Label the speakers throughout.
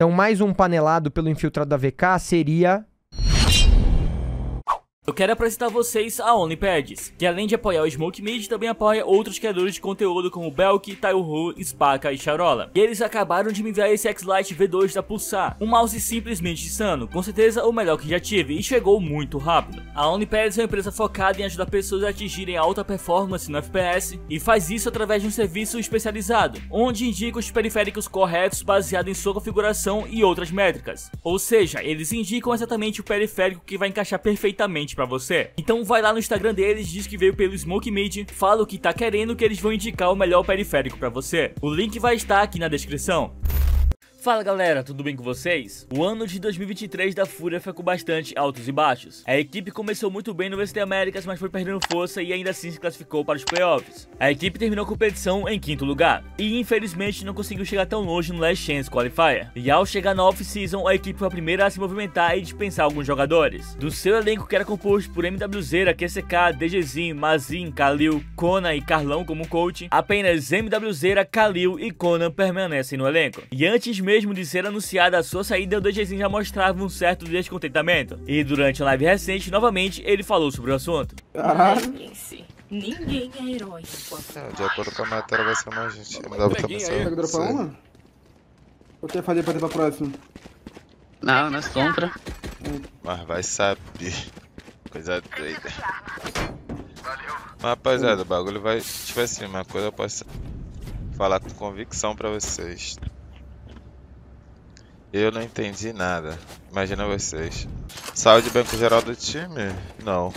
Speaker 1: Então, mais um panelado pelo infiltrado da VK seria
Speaker 2: eu quero apresentar a vocês a OnlyPads, que além de apoiar o Smoke Mid, também apoia outros criadores de conteúdo como Belk, Taihu, Spaca e Charola. E eles acabaram de me enviar esse X-Lite V2 da Pulsar, um mouse simplesmente insano, com certeza o melhor que já tive, e chegou muito rápido. A OnlyPads é uma empresa focada em ajudar pessoas a atingirem alta performance no FPS, e faz isso através de um serviço especializado, onde indica os periféricos corretos baseado em sua configuração e outras métricas. Ou seja, eles indicam exatamente o periférico que vai encaixar perfeitamente pra você. Então vai lá no Instagram deles, diz que veio pelo Smoke Mid, fala o que tá querendo que eles vão indicar o melhor periférico pra você. O link vai estar aqui na descrição. Fala galera, tudo bem com vocês? O ano de 2023 da Fúria foi com bastante altos e baixos. A equipe começou muito bem no VST Américas, mas foi perdendo força e ainda assim se classificou para os playoffs. A equipe terminou a competição em quinto lugar, e infelizmente não conseguiu chegar tão longe no Last Chance Qualifier. E ao chegar na off-season, a equipe foi a primeira a se movimentar e dispensar alguns jogadores. Do seu elenco que era composto por MWZ, QCK, DGzinho, Mazin, Kalil, Conan e Carlão como coach, apenas MWZ, Kalil e Conan permanecem no elenco. E antes mesmo de ser anunciada a sua saída, o DJzinho já mostrava um certo descontentamento. E durante a live recente, novamente, ele falou sobre o assunto. ninguém é herói enquanto... É, de acordo com a matéria, vai ser mais gente. Eu dava também Você Quer dropar
Speaker 1: uma? Ou quer fazer pra ir pra
Speaker 2: próxima? Não, é compra. Mas vai saber. Coisa doida. Mas, rapaziada, o bagulho vai... Tipo assim, uma coisa eu posso falar com convicção pra vocês. Eu não entendi nada. Imagina vocês. Saiu de banco geral do time? Não.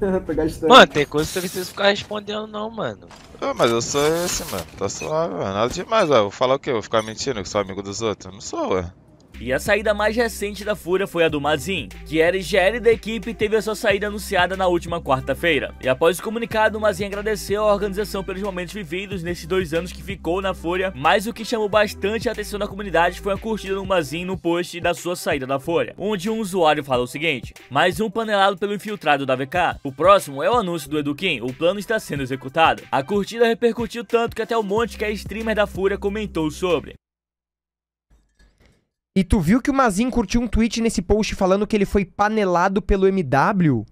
Speaker 2: mano, tem coisa que eu preciso ficar respondendo não, mano. Ah, mas eu sou esse, mano. Tá suave, mano. Nada demais, ó. Vou falar o quê? Vou ficar mentindo que sou amigo dos outros? Não sou, ué. E a saída mais recente da Fúria foi a do Mazin, que era IGL da equipe e teve a sua saída anunciada na última quarta-feira. E após o comunicado, o Mazin agradeceu a organização pelos momentos vividos nesses dois anos que ficou na Fúria, mas o que chamou bastante a atenção da comunidade foi a curtida do Mazin no post da sua saída da Fúria, onde um usuário falou o seguinte, mais um panelado pelo infiltrado da VK. O próximo é o anúncio do Eduquim, o plano está sendo executado. A curtida repercutiu tanto que até o monte que é streamer da Fúria comentou sobre.
Speaker 1: E tu viu que o Mazin curtiu um tweet nesse post falando que ele foi panelado pelo MW? O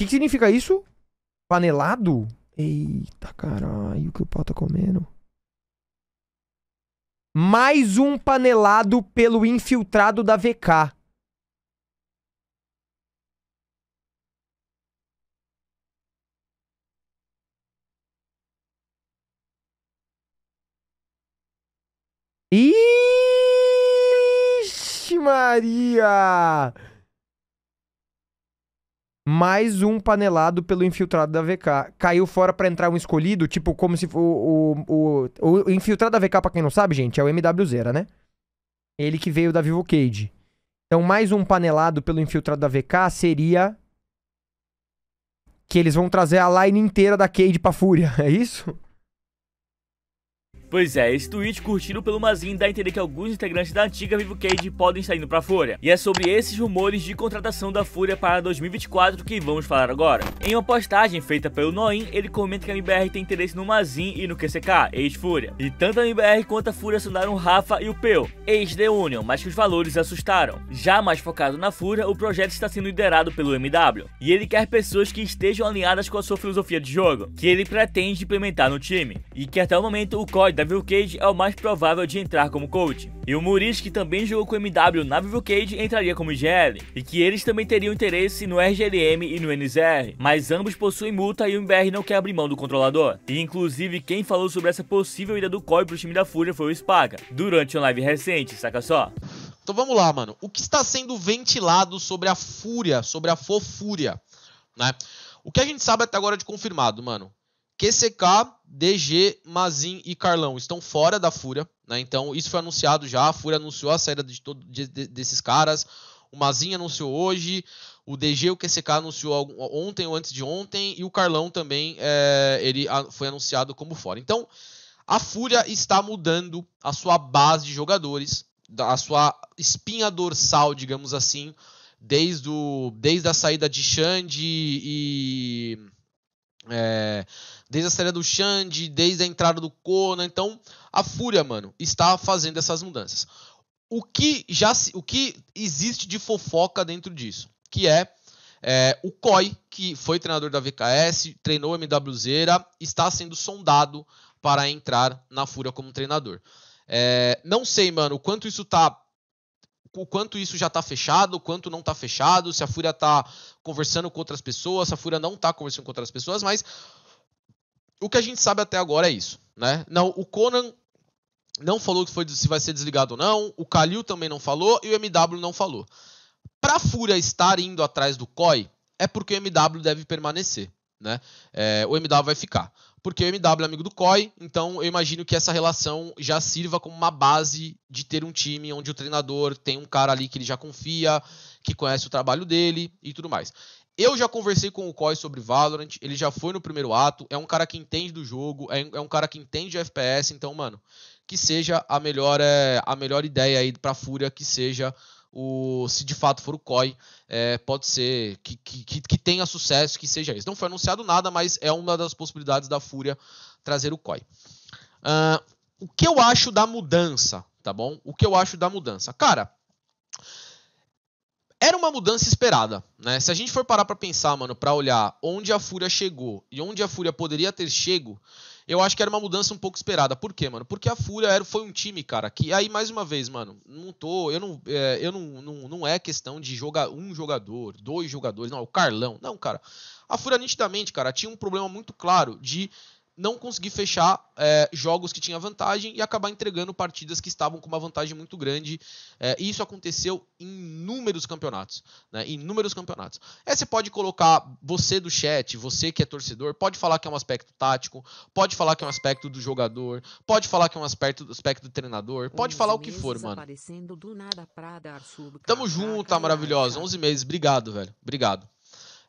Speaker 1: que, que significa isso? Panelado? Eita caralho, que o pau tá comendo. Mais um panelado pelo infiltrado da VK. Ih! Maria! Mais um panelado pelo infiltrado da VK. Caiu fora para entrar um escolhido, tipo como se o, o, o, o infiltrado da VK, pra quem não sabe, gente, é o MW Zera, né? Ele que veio da Vivo Cage. Então, mais um panelado pelo infiltrado da VK seria que eles vão trazer a line inteira da Cade pra Fúria, é isso?
Speaker 2: Pois é, esse tweet curtido pelo Mazin dá a entender que alguns integrantes da antiga Vivo Cage podem estar indo pra Fúria. E é sobre esses rumores de contratação da Fúria para 2024 que vamos falar agora. Em uma postagem feita pelo Noin, ele comenta que a MBR tem interesse no Mazin e no QCK, ex-Fúria. E tanto a MBR quanto a Fúria sondaram o Rafa e o Peu, ex-The Union, mas que os valores assustaram. Já mais focado na Fúria, o projeto está sendo liderado pelo MW. E ele quer pessoas que estejam alinhadas com a sua filosofia de jogo, que ele pretende implementar no time. E que até o momento o código Devil Cage é o mais provável de entrar como coach. E o Muris, que também jogou com o MW na Devil Cage, entraria como IGL. E que eles também teriam interesse no RGLM e no NZR. Mas ambos possuem multa e o MBR não quer abrir mão do controlador. E inclusive quem falou sobre essa possível ida do COI pro time da Fúria foi o Spaga, durante um live
Speaker 1: recente, saca só? Então vamos lá, mano. O que está sendo ventilado sobre a Fúria, sobre a Fofúria, né? O que a gente sabe até agora de confirmado, mano? QCK, DG, Mazin e Carlão estão fora da Fúria, né? Então, isso foi anunciado já. A Fúria anunciou a saída de todo, de, de, desses caras. O Mazin anunciou hoje. O DG, o QCK anunciou ontem ou antes de ontem. E o Carlão também é, ele foi anunciado como fora. Então, a Fúria está mudando a sua base de jogadores, a sua espinha dorsal, digamos assim, desde, o, desde a saída de Xande e é, desde a série do Xande, desde a entrada do Kona. Então, a Fúria, mano, está fazendo essas mudanças. O que já se, o que existe de fofoca dentro disso? Que é, é o COI, que foi treinador da VKS, treinou a MWZ, está sendo sondado para entrar na Fúria como treinador. É, não sei, mano, o quanto isso tá o quanto isso já está fechado, o quanto não está fechado, se a Fúria está conversando com outras pessoas, se a Fúria não está conversando com outras pessoas, mas o que a gente sabe até agora é isso, né? Não, o Conan não falou que foi, se vai ser desligado ou não, o Kalil também não falou e o MW não falou. Para a Fúria estar indo atrás do COI, é porque o MW deve permanecer, né? É, o MW vai ficar porque o MW é amigo do COI, então eu imagino que essa relação já sirva como uma base de ter um time onde o treinador tem um cara ali que ele já confia, que conhece o trabalho dele e tudo mais. Eu já conversei com o COI sobre Valorant, ele já foi no primeiro ato, é um cara que entende do jogo, é um é cara que entende FPS, então, mano, que seja a melhor, é, a melhor ideia aí pra Fúria, que seja o se de fato for o COI, é, pode ser que, que, que, tenha sucesso, que seja isso. Não foi anunciado nada, mas é uma das possibilidades da Fúria trazer o COI. Uh, o que eu acho da mudança, tá bom? O que eu acho da mudança? Cara, era uma mudança esperada, né? Se a gente for parar para pensar, mano, para olhar onde a Fúria chegou e onde a Fúria poderia ter chego, eu acho que era uma mudança um pouco esperada. Por quê, mano? Porque a Fúria era, foi um time, cara, que aí mais uma vez, mano, não tô, eu não, é, eu não, não, não é questão de jogar um jogador, dois jogadores, não, é o Carlão, não, cara. A Fúria nitidamente, cara, tinha um problema muito claro de não conseguir fechar é, jogos que tinha vantagem e acabar entregando partidas que estavam com uma vantagem muito grande. É, e isso aconteceu em inúmeros campeonatos. Né, inúmeros campeonatos. Aí é, você pode colocar, você do chat, você que é torcedor, pode falar que é um aspecto tático, pode falar que é um aspecto do jogador, pode falar que é um aspecto, aspecto do treinador, pode falar o que for, mano. Tamo junto, tá maravilhosa. 11 meses, obrigado, velho. Obrigado.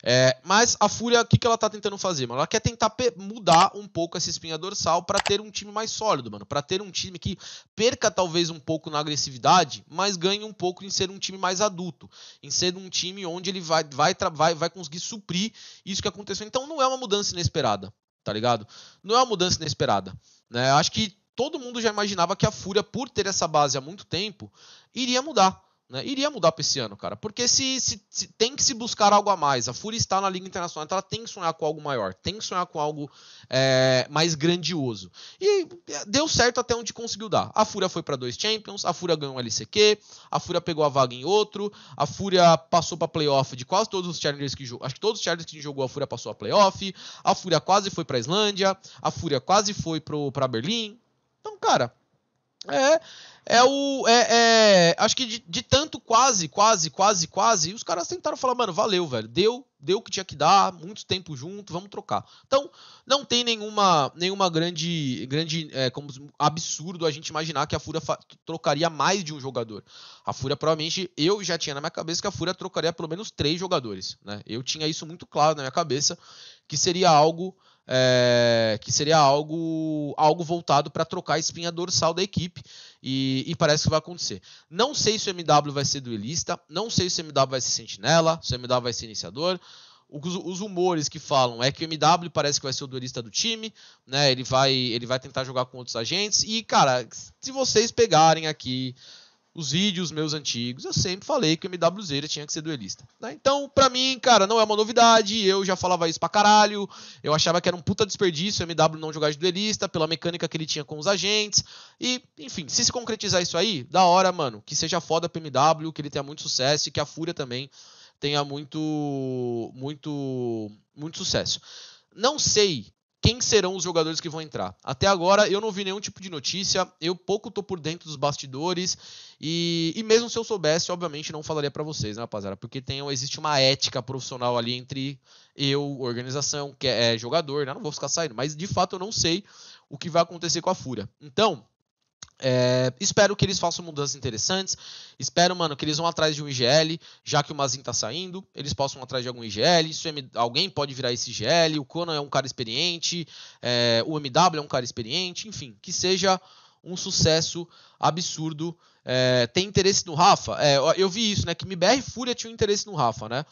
Speaker 1: É, mas a Fúria, o que, que ela tá tentando fazer, mano? Ela quer tentar mudar um pouco essa espinha dorsal para ter um time mais sólido, mano. Para ter um time que perca talvez um pouco na agressividade, mas ganhe um pouco em ser um time mais adulto. Em ser um time onde ele vai, vai, vai, vai conseguir suprir isso que aconteceu. Então não é uma mudança inesperada, tá ligado? Não é uma mudança inesperada. Né? Acho que todo mundo já imaginava que a Fúria, por ter essa base há muito tempo, iria mudar. Né? Iria mudar para esse ano, cara. Porque se, se, se, tem que se buscar algo a mais. A Fúria está na Liga Internacional, então ela tem que sonhar com algo maior, tem que sonhar com algo é, mais grandioso. E deu certo até onde conseguiu dar. A Fúria foi para dois Champions, a Fúria ganhou um LCQ, a Fúria pegou a vaga em outro, a Fúria passou para playoff de quase todos os Challengers que jogou. Acho que todos os Challengers que jogou a Fúria passou a playoff, a Fúria quase foi para Islândia, a Fúria quase foi para Berlim. Então, cara, é, é o. É, é acho que de, de, tanto quase, quase, quase, quase, os caras tentaram falar, mano, valeu, velho, deu, deu o que tinha que dar, muito tempo junto, vamos trocar. Então, não tem nenhuma, nenhuma grande, grande é, como absurdo a gente imaginar que a Fúria trocaria mais de um jogador. A Fúria, provavelmente, eu já tinha na minha cabeça que a Fúria trocaria pelo menos três jogadores, né? Eu tinha isso muito claro na minha cabeça, que seria algo é, que seria algo, algo voltado para trocar a espinha dorsal da equipe. E, e, parece que vai acontecer. Não sei se o MW vai ser duelista, não sei se o MW vai ser sentinela, se o MW vai ser iniciador. Os, os, rumores que falam é que o MW parece que vai ser o duelista do time, né? Ele vai, ele vai tentar jogar com outros agentes. E, cara, se vocês pegarem aqui os vídeos meus antigos, eu sempre falei que o MWZ tinha que ser duelista. Né? Então, pra mim, cara, não é uma novidade, eu já falava isso pra caralho, eu achava que era um puta desperdício o MW não jogar de duelista, pela mecânica que ele tinha com os agentes, e, enfim, se se concretizar isso aí, da hora, mano, que seja foda pro MW, que ele tenha muito sucesso e que a Fúria também tenha muito, muito, muito sucesso. Não sei quem serão os jogadores que vão entrar. Até agora eu não vi nenhum tipo de notícia, eu pouco tô por dentro dos bastidores e, e mesmo se eu soubesse, obviamente não falaria para vocês, né, rapaziada? Porque tem, existe uma ética profissional ali entre eu, organização, que é, é jogador, né? Não vou ficar saindo, mas de fato eu não sei o que vai acontecer com a Fúria. Então, é, espero que eles façam mudanças interessantes. Espero, mano, que eles vão atrás de um IGL, já que o Mazin tá saindo, eles possam atrás de algum IGL. Isso, é alguém pode virar esse IGL. O Conan é um cara experiente, é, o MW é um cara experiente, enfim, que seja um sucesso absurdo. É, tem interesse no Rafa? É, eu vi isso, né? Que MBR Fúria tinha interesse no Rafa, né?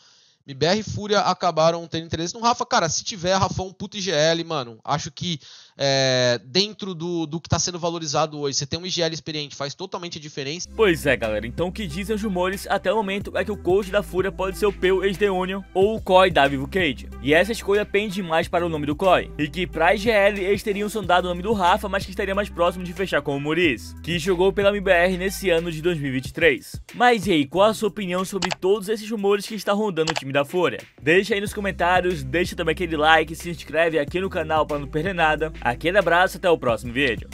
Speaker 1: MBR e Fúria acabaram tendo interesse no Rafa. Cara, se tiver, Rafão, é puta IGL, mano. Acho que é, dentro do, do que está sendo valorizado hoje, você tem um IGL experiente, faz totalmente a diferença. Pois é, galera. Então, o que dizem os rumores até o momento é que o coach da Fúria pode ser o Peu ex
Speaker 2: Union ou o Koi da Vivo Cage. E essa escolha pende mais para o nome do Koi. E que pra IGL eles teriam sondado o nome do Rafa, mas que estaria mais próximo de fechar com o Muriz, que jogou pela MBR nesse ano de 2023. Mas e aí, qual a sua opinião sobre todos esses rumores que está rondando o time da Fúria. Deixa aí nos comentários, deixa também aquele like, se inscreve aqui no canal para não perder nada. Aquele abraço e até o próximo vídeo.